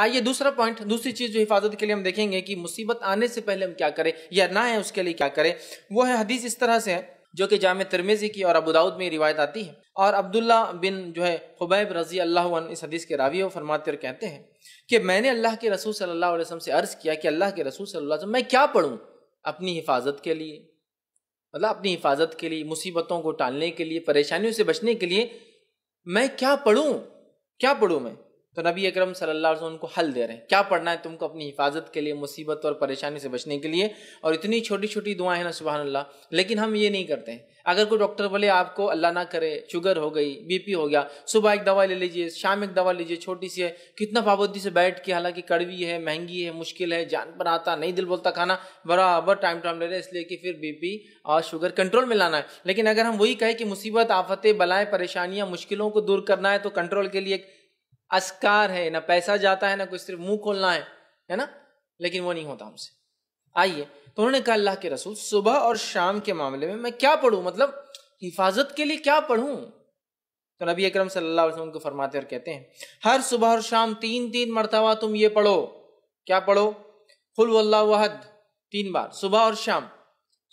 आइए दूसरा पॉइंट दूसरी चीज जो हिफाजत के लिए हम देखेंगे कि मुसीबत आने से पहले हम क्या करें या ना है उसके लिए क्या करें वो है हदीस इस तरह से है जो कि जाम तिरमेजी की और अबूदाऊद में रिवायत आती है और अब्दुल्ला बिन जो है खुबैब रजी अल्लाह इस हदीस के रावी और फरमाते और कहते हैं कि मैंने अल्लाह के रसूल सल्लल्लाहु अलैहि वसल्लम से अर्ज़ किया कि अल्लाह के रसूल सल्लल्लाहु अलैहि वसल्लम मैं क्या पढ़ूँ अपनी हिफाजत के लिए मतलब अपनी हिफाजत के लिए मुसीबतों को टालने के लिए परेशानियों से बचने के लिए मैं क्या पढ़ूँ क्या पढ़ूँ मैं तो नबी अकरम सल्लल्लाहु अलैहि वसल्लम हल दे रहे हैं क्या पढ़ना है तुमको अपनी हिफाजत के लिए मुसीबत और परेशानी से बचने के लिए और इतनी छोटी छोटी दुआएं हैं ना सुबह अल्लाह लेकिन हम ये नहीं करते हैं अगर कोई डॉक्टर बोले आपको अल्लाह ना करे शुगर हो गई बीपी हो गया सुबह एक दवा ले लीजिए शाम एक दवा लीजिए छोटी सी है कितना पाबंदी से बैठ के हालांकि कड़वी है महंगी है मुश्किल है जान पर आता नहीं दिल बोलता खाना बराबर टाइम टाइम ले रहे इसलिए कि फिर बीपी और शुगर कंट्रोल में लाना है लेकिन अगर हम वही कहें कि मुसीबत आफतें बलाएं परेशानियां मुश्किलों को दूर करना है तो कंट्रोल के लिए एक अस्कार है ना पैसा जाता है ना कुछ सिर्फ मुंह खोलना है है ना लेकिन वो नहीं होता हमसे आइए तो उन्होंने कहा अल्लाह के रसूल सुबह और शाम के मामले में मैं क्या पढ़ू मतलब हिफाजत के लिए क्या पढ़ू तो नबी अक्रम सल्लल्लाहु को फरमाते और कहते हैं हर सुबह और शाम तीन तीन मरतबा तुम ये पढ़ो क्या पढ़ो खुल वल्ला वहद तीन बार सुबह और शाम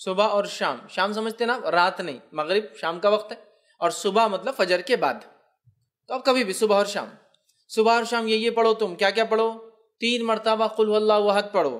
सुबह और शाम शाम समझते ना रात नहीं मगरिब शाम का वक्त है और सुबह मतलब फजर के बाद तो अब कभी भी सुबह और शाम सुबह और शाम ये ये पढ़ो तुम क्या क्या पढ़ो तीन मरतबा खुल्लाहद पढ़ो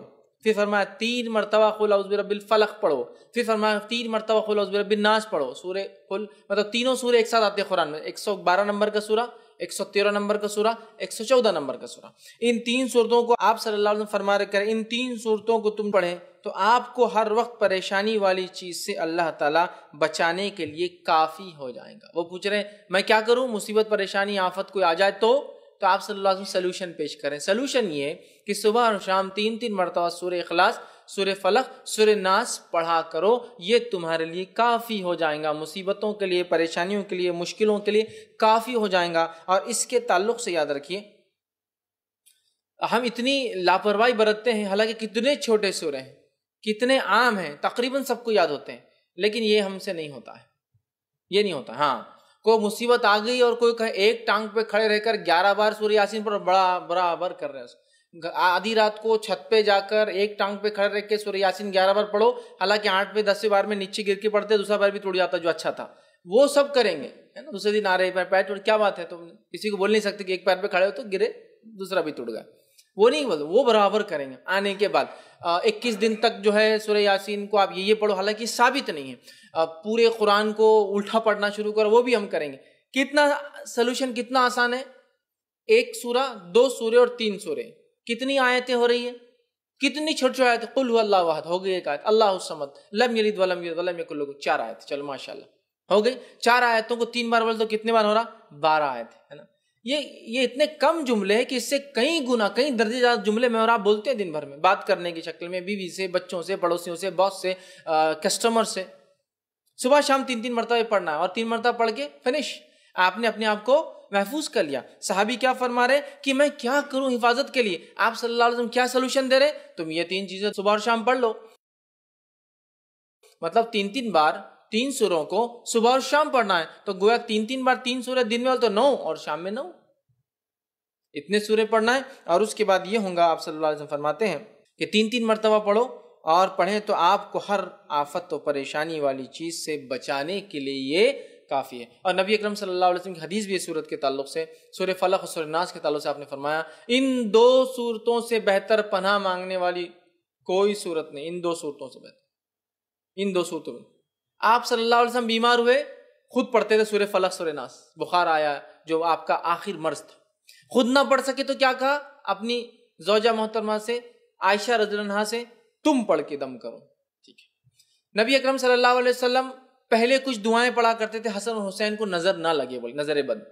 फिर फरमाया तीन मरतबा खुलाबिल फ़लक पढ़ो फिर फरमाया तीन मरतबा खुलाबिल नाज पढ़ो सूर्य खुल मतलब तीनों सूर्य एक साथ आते हैं कुरान में एक सौ बारह नंबर का सूरा एक सौ तेरह नंबर का सूरा एक सौ चौदह नंबर का सूरा इन तीन सूरतों को आप सल्ला फरमा कर इन तीन सूरतों को तुम पढ़ें तो आपको हर वक्त परेशानी वाली चीज़ से अल्लाह ताला बचाने के लिए काफ़ी हो जाएगा वो पूछ रहे हैं मैं क्या करूँ मुसीबत परेशानी आफत कोई आ जाए तो तो आप सल्लल्लाहु अलैहि वसल्लम सलूशन पेश करें सलूशन ये कि सुबह और शाम तीन तीन मरतबा सुर अखलास सुर फलक सुर नास पढ़ा करो ये तुम्हारे लिए काफ़ी हो जाएगा मुसीबतों के लिए परेशानियों के लिए मुश्किलों के लिए काफ़ी हो जाएगा और इसके ताल्लुक से याद रखिए हम इतनी लापरवाही बरतते हैं हालांकि कितने छोटे सुर हैं कितने आम हैं तकरीबन सबको याद होते हैं लेकिन ये हमसे नहीं होता है ये नहीं होता हाँ को मुसीबत आ गई और कोई एक टांग पे खड़े रहकर ग्यारह बार सूर्य आसीन पर बड़ा बराबर कर रहे हैं आधी रात को छत पे जाकर एक टांग पे खड़े रह के सूर्य यासीन ग्यारह बार पढ़ो हालांकि आठ में दस बार में नीचे गिर के पढ़ते दूसरा बार भी टूट जाता जो अच्छा था वो सब करेंगे है ना दूसरे दिन आ रहे पैर टूट क्या बात है तुम तो किसी को बोल नहीं सकते कि एक पैर पे खड़े हो तो गिरे दूसरा भी टूट गया वो नहीं बोलते वो बराबर करेंगे आने के बाद इक्कीस दिन तक जो है सूर्य यासीन को आप ये ये पढ़ो हालांकि साबित नहीं है पूरे कुरान को उल्टा पढ़ना शुरू करो वो भी हम करेंगे कितना सोल्यूशन कितना आसान है एक सूरा दो सूर्य और तीन सूर्य कितनी आयतें हो रही है कितनी छोटी छोटी आयत कुल अल्लाह वाहद हो गई एक आयत अल्लाह समद लम यलिद वलम यलिद वलम यकुल चार आयत चलो माशाल्लाह हो गई चार आयतों को तीन बार बोल दो कितने बार हो रहा बारह आयत है ना ये ये इतने कम जुमले हैं कि इससे कई गुना कई दर्जे ज़्यादा जुमले मैं और आप बोलते हैं दिन भर में बात करने की शक्ल में बीवी से बच्चों से पड़ोसियों से बॉस से कस्टमर से सुबह शाम तीन तीन मरतबे पढ़ना है और तीन मरतबा पढ़ के फिनिश आपने अपने आप को महफूज कर लिया साहबी क्या फरमा रहे कि मैं क्या करूं हिफाजत के लिए आप सल्लल्लाहु अलैहि वसल्लम क्या सोल्यूशन दे रहे तुम ये तीन चीजें सुबह और शाम पढ़ लो मतलब तीन तीन बार तीन सुरों को सुबह और शाम पढ़ना है तो गोया तीन तीन बार तीन सूर्य दिन में तो नौ और शाम में नौ इतने सूर्य पढ़ना है और उसके बाद ये होगा आप सल्लल्लाहु अलैहि वसल्लम फरमाते हैं कि तीन तीन मरतबा पढ़ो और पढ़ें तो आपको हर आफत और परेशानी वाली चीज़ से बचाने के लिए ये काफ़ी है और नबी अकरम सल्लल्लाहु अलैहि वसल्लम की हदीस भी है सूरत के ताल्लुक से सूर्य फलक और सूर्य नाश के ताल्लुक से आपने फरमाया इन दो सूरतों से बेहतर पनाह मांगने वाली कोई सूरत नहीं इन दो सूरतों से बेहतर इन दो सूरतों में आप सल्लल्लाहु अलैहि वसल्लम बीमार हुए खुद पढ़ते थे सूर्य फलक सूर्य नास बुखार आया जो आपका आखिर मर्ज था खुद ना पढ़ सके तो क्या कहा अपनी जोजा मोहतरमा से आयशा रजनहा से तुम पढ़ के दम करो ठीक है नबी अक्रम सल्लाम पहले कुछ दुआएं पढ़ा करते थे हसन और हुसैन को नजर ना लगे बोले नजर बंद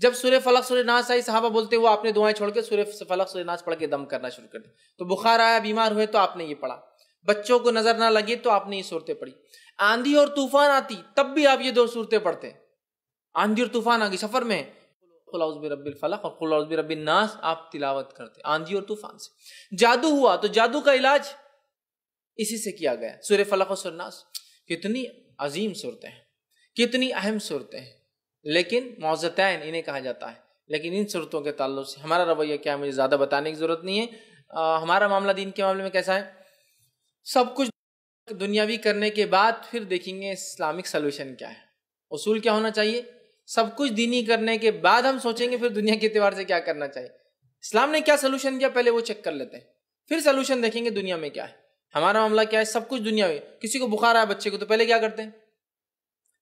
जब सूर्य फलक सूर्य नाच आई साहबा बोलते वो आपने दुआएं छोड़ के सूर्य फलक सूर्य नाच पढ़ के दम करना शुरू कर दिया तो बुखार आया बीमार हुए तो आपने ये पढ़ा बच्चों को नजर ना लगे तो आपने ये सूरतें पढ़ी आंधी और तूफान आती तब भी आप ये दो सूरतें पढ़ते आंधी और तूफान आ गई सफर में और नास आप तिलावत करते आंधी और तूफान से जादू हुआ तो जादू का इलाज इसी से किया गया सूर्य फलक और सुरनास कितनी अजीम सूरतें हैं कितनी अहम सूरतें हैं लेकिन मोजतैन इन्हें कहा जाता है लेकिन इन सूरतों के ताल्लुक से हमारा रवैया क्या मुझे ज़्यादा बताने की ज़रूरत नहीं है आ, हमारा मामला दिन के मामले में कैसा है सब कुछ दुनियावी करने के बाद फिर देखेंगे इस्लामिक सोल्यूशन क्या है उसूल क्या होना चाहिए सब कुछ दीनी करने के बाद हम सोचेंगे फिर दुनिया के त्यौहार से क्या करना चाहिए इस्लाम ने क्या सोल्यूशन दिया पहले वो चेक कर लेते हैं फिर सोल्यूशन देखेंगे दुनिया में क्या है हमारा मामला क्या है सब कुछ दुनिया में किसी को बुखार आया बच्चे को तो पहले क्या करते हैं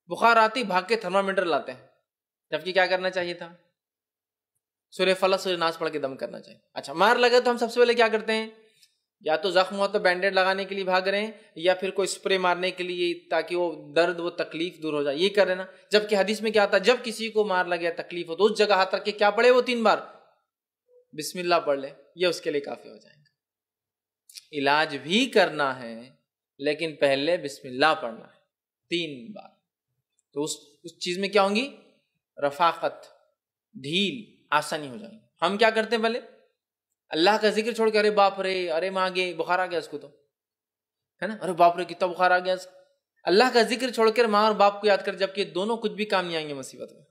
बुखार आती भाग के थर्मामीटर लाते हैं जबकि क्या करना चाहिए था सूर्य फल सूर्य नाश पढ़ के दम करना चाहिए अच्छा मार लगे तो हम सबसे पहले क्या करते हैं या तो जख्म हुआ तो बैंडेड लगाने के लिए भाग रहे हैं या फिर कोई स्प्रे मारने के लिए ताकि वो दर्द वो तकलीफ दूर हो जाए ये कर रहे ना जबकि हदीस में क्या आता है जब किसी को मार लगे तकलीफ हो तो उस जगह हाथ रख के क्या पढ़े वो तीन बार बिस्मिल्लाह पढ़ ले ये उसके लिए काफी हो जाएगा इलाज भी करना है लेकिन पहले बिस्मिल्लाह पढ़ना है तीन बार तो उस उस चीज में क्या होंगी रफाकत ढील आसानी हो जाएगी हम क्या करते हैं पहले अल्लाह का जिक्र छोड़ के अरे बाप रे अरे माँ गए बुखार आ गया उसको तो है ना अरे बाप रे कितना बुखार आ गया अल्लाह का जिक्र छोड़कर माँ और बाप को याद कर जबकि दोनों कुछ भी काम नहीं आएंगे मुसीबत में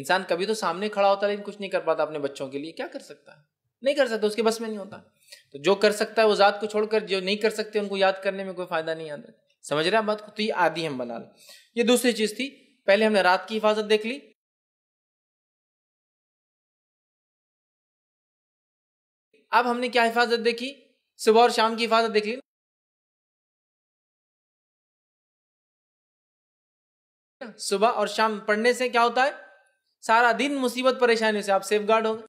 इंसान कभी तो सामने खड़ा होता है लेकिन कुछ नहीं कर पाता अपने बच्चों के लिए क्या कर सकता है नहीं कर सकता उसके बस में नहीं होता तो जो कर सकता है वो ज़ात को छोड़कर जो नहीं कर सकते उनको याद करने में कोई फायदा नहीं आता समझ रहे हैं बात को तो ये आदि हम बना लें ये दूसरी चीज़ थी पहले हमने रात की हिफाजत देख ली अब हमने क्या हिफाजत देखी सुबह और शाम की हिफाजत देख ली सुबह और शाम पढ़ने से क्या होता है सारा दिन मुसीबत परेशानियों से आप सेफ गार्ड हो गए